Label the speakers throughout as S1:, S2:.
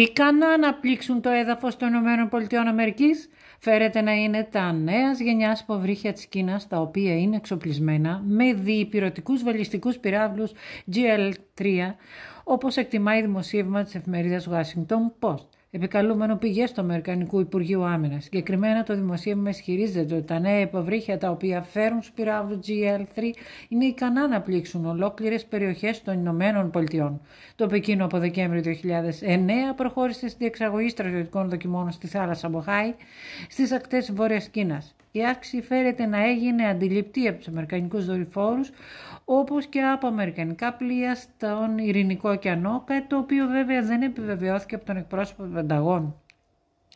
S1: ικανά να πλήξουν το έδαφος των ΗΠΑ φέρεται να είναι τα νέας γενιάς υποβρύχια της Κίνας τα οποία είναι εξοπλισμένα με διυπηρωτικούς βαλιστικούς πυράβλους GL3 όπως εκτιμάει η δημοσίευμα της εφημερίδας Washington Post επικαλούμενο πηγές του Αμερικανικού Υπουργείου Άμυνας. Συγκεκριμένα, το δημοσίευμα ισχυρίζεται ότι τα νέα υποβρύχια τα οποία φέρουν στου πυράβλου GL3 είναι ικανά να πλήξουν ολόκληρες περιοχές των Ηνωμένων Πολιτειών. Το Πεκίνο από Δεκέμβριο 2009 προχώρησε στη εξαγωγή στρατιωτικών δοκιμών στη θάλασσα Μποχάη στις ακτές Βόρειας Κίνας. Η αύξηση φέρεται να έγινε αντιληπτή από τους αμερικανικούς δορυφόρους όπως και από Αμερικανικά πλοία στον Ειρηνικό ωκεανό, κάτι το οποίο βέβαια δεν επιβεβαιώθηκε από τον εκπρόσωπο του Πενταγώνου.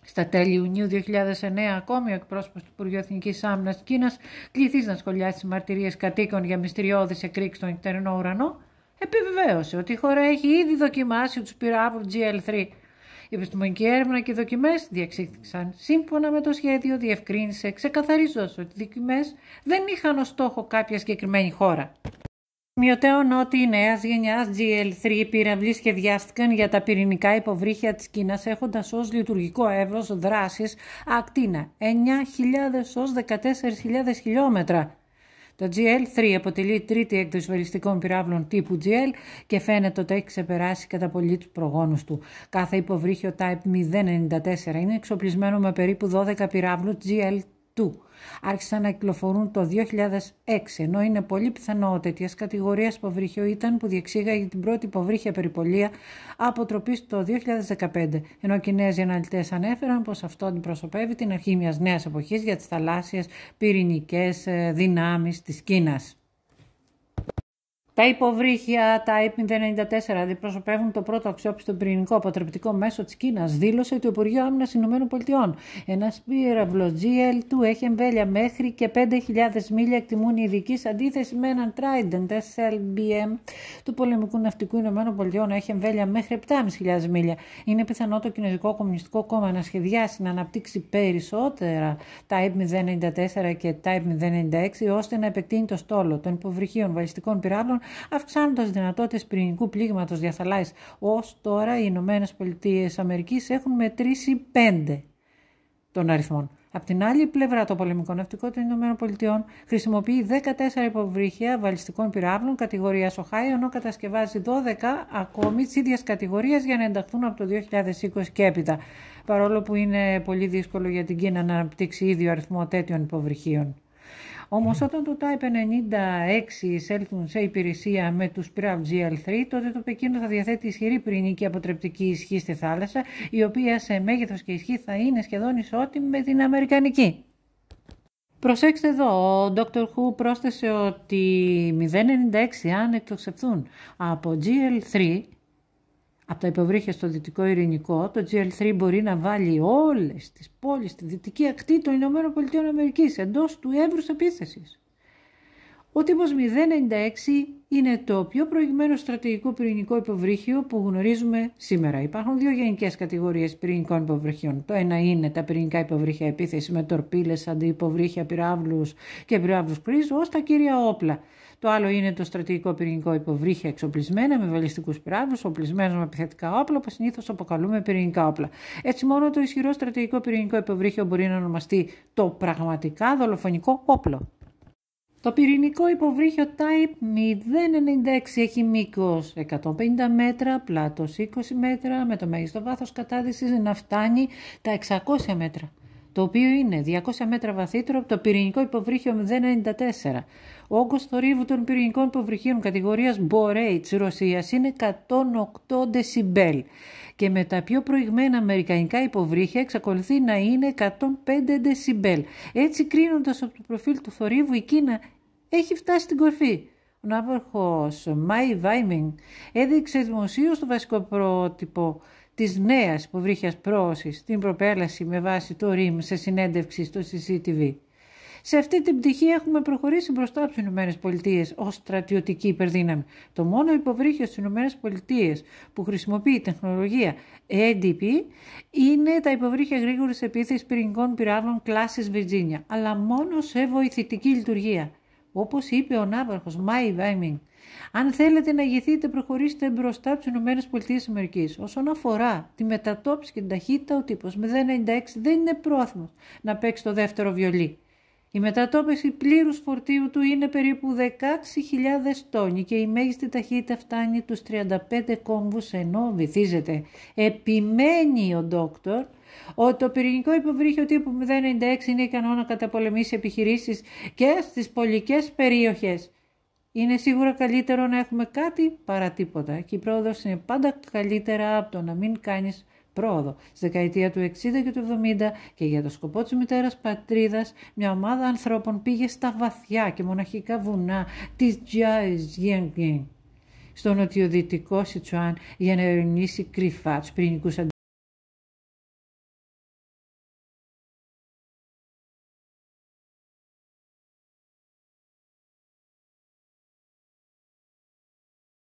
S1: Στα τέλη Ιουνίου 2009, ακόμη ο εκπρόσωπος του Υπουργείου Εθνικής Άμυνας Κίνας κληθείς να σχολιάσει τις μαρτυρίες κατοίκων για μυστηριώδεις εκρήξεις στον νυχτερινό ουρανό, επιβεβαίωσε ότι η χώρα έχει ήδη δοκιμάσει τους πυράβλους GL3 η επιστημονική έρευνα και οι δοκιμές διεξήχθησαν σύμφωνα με το σχέδιο, διευκρίνησε ξεκαθαρίζοντας ότι οι δοκιμές δεν είχαν ως στόχο κάποια συγκεκριμένη χώρα. Μειωτέων ότι η νέα γενιά GL3 πυραυλή σχεδιάστηκαν για τα πυρηνικά υποβρύχια της Κίνας έχοντας ως λειτουργικό εύρος δράσης ακτίνα 9.000 ω 14.000 χιλιόμετρα το GL3 αποτελεί τρίτη έκδοση βαλιστικών πυράβλων τύπου GL και φαίνεται ότι έχει ξεπεράσει κατά πολύ τους προγόνους του. Κάθε υποβρύχιο Type 094 είναι εξοπλισμένο με περίπου 12 πυράβλου GL3 του άρχισαν να κυκλοφορούν το 2006, ενώ είναι πολύ πιθανό τέτοιας κατηγορίας υποβρύχιο ήταν που διεξήγαγε την πρώτη υποβρύχια περιπολία αποτροπής το 2015, ενώ Κινέζοι αναλυτές ανέφεραν πως αυτό αντιπροσωπεύει την αρχή μιας νέας εποχής για τις θαλάσσιες πυρηνικές ε, δυνάμεις της Κίνας. Τα υποβρύχια, τα IP094 αντιπροσωπεύουν δηλαδή το πρώτο αξιόπιστο πυρηνικό αποτρεπτικό μέσο της Κίνας, δήλωσε το Υπουργείο Άμυνας Ηνωμένων Πολιτειών. Ένας πύραυλος GL2 έχει εμβέλεια μέχρι και 5.000 μίλια, εκτιμούν οι ειδικοί, σε αντίθεση με έναν Trident SLBM του πολεμικού ναυτικού Ηνωμένων Πολιτειών, έχει εμβέλεια μέχρι 7.500 μίλια. Είναι πιθανό το Κινέζικο Κομμουνιστικό Κόμμα να σχεδιάσει να αναπτύξει περισσότερα τα ip 094 και τα ip 096 ώστε να επεκτείνει το στόλο των υποβρυχίων βαλιστικών πυράβλων αυξάνοντας δυνατότητες πυρηνικού πλήγματος θαλάσση. Ως τώρα οι Ηνωμένες Πολιτείες Αμερικής έχουν μετρήσει πέντε των αριθμών. Απ' την άλλη πλευρά, το πολεμικό ναυτικό των ΗΠΑ χρησιμοποιεί 14 υποβρύχια βαλιστικών πυράβλων κατηγορίας ΟΧΑΙ, ενώ κατασκευάζει 12 ακόμη της ίδιας κατηγορίας για να ενταχθούν από το 2020 και έπειτα. Παρόλο που είναι πολύ δύσκολο για την Κίνα να αναπτύξει ίδιο αριθμό τέτοιων υποβρυχίων. Όμως όταν το Type 96 εισέλθουν σε υπηρεσία με τους Prav GL3, τότε το Πεκίνο θα διαθέτει ισχυρή πυρηνική και αποτρεπτική ισχύ στη θάλασσα, η οποία σε μέγεθος και ισχύ θα είναι σχεδόν ισότιμη με την Αμερικανική. Προσέξτε εδώ, ο Dr. Who πρόσθεσε ότι 096 αν εκτοξευθούν από GL3 από τα υποβρύχια στο Δυτικό Ειρηνικό, το GL3 μπορεί να βάλει όλες τις πόλεις στη δυτική ακτή των ΗΠΑ Πολιτειών Αμερικής εντός του εύρους επίθεσης. Ο τύπος 096 είναι το πιο προηγμένο στρατηγικό πυρηνικό υποβρύχιο που γνωρίζουμε σήμερα. Υπάρχουν δύο γενικές κατηγορίες πυρηνικών υποβρυχίων. Το ένα είναι τα πυρηνικά υποβρύχια επίθεση με τορπίλες, αντιυποβρύχια, πυράβλους και πυράβλους κρίζου ως τα κύρια όπλα. Το άλλο είναι το στρατηγικό πυρηνικό υποβρύχια εξοπλισμένα με βαλιστικούς πυράβλους, οπλισμένο με επιθετικά όπλα που συνήθως αποκαλούμε πυρηνικά όπλα. Έτσι, μόνο το ισχυρό στρατηγικό πυρηνικό υποβρύχιο μπορεί να ονομαστεί το πραγματικά δολοφονικό όπλο. Το πυρηνικό υποβρύχιο Type 096 έχει μήκος 150 μέτρα, πλάτος 20 μέτρα, με το μέγιστο βάθος κατάδυσης να φτάνει τα 600 μέτρα το οποίο είναι 200 μέτρα βαθύτερο από το πυρηνικό υποβρύχιο 094. Ο όγκος θορύβου των πυρηνικών υποβρυχίων κατηγορίας Borei της Ρωσίας είναι 108 δεσιμπέλ και με τα πιο προηγμένα αμερικανικά υποβρύχια εξακολουθεί να είναι 105 δεσιμπέλ. Έτσι κρίνοντας από το προφίλ του θορύβου η Κίνα έχει φτάσει στην κορφή. Ο ναύαρχος Μάι Βάιμινγκ έδειξε δημοσίως το βασικό πρότυπο της νέας υποβρύχιας πρόωσης την προπέλαση με βάση το ΡΙΜ σε συνέντευξη στο CCTV. Σε αυτή την πτυχή έχουμε προχωρήσει μπροστά από τις ΗΠΑ ως στρατιωτική υπερδύναμη. Το μόνο υποβρύχιο στις ΗΠΑ που χρησιμοποιεί τεχνολογία ADP είναι τα υποβρύχια γρήγορης επίθεσης πυρηνικών πυράβλων κλάσης Virginia, αλλά μόνο σε βοηθητική λειτουργία. Όπως είπε ο Ναύαρχος Μάι Βάιμινγκ, αν θέλετε να ηγηθείτε, προχωρήστε μπροστά από τις ΗΠΑ. Όσον αφορά τη μετατόπιση και την ταχύτητα, ο τύπος 096 δεν είναι πρόθυμος να παίξει το δεύτερο βιολί. Η μετατόπιση πλήρους φορτίου του είναι περίπου 16.000 τόνοι και η μέγιστη ταχύτητα φτάνει τους 35 κόμβους ενώ βυθίζεται. Επιμένει ο ντόκτορ ο, το πυρηνικό υποβρύχιο τύπου 096 είναι ικανό να καταπολεμήσει επιχειρήσεις και στις πολικές περίοχε. Είναι σίγουρα καλύτερο να έχουμε κάτι παρά τίποτα και η πρόοδος είναι πάντα καλύτερα από το να μην κάνεις πρόοδο. Στη δεκαετία του 60 και του 70 και για το σκοπό της μητέρας πατρίδας μια ομάδα ανθρώπων πήγε στα βαθιά και μοναχικά βουνά της Jiangyin στο νοτιοδυτικό Σιτσουάν για να ερευνήσει κρυφά τους πυρηνικούς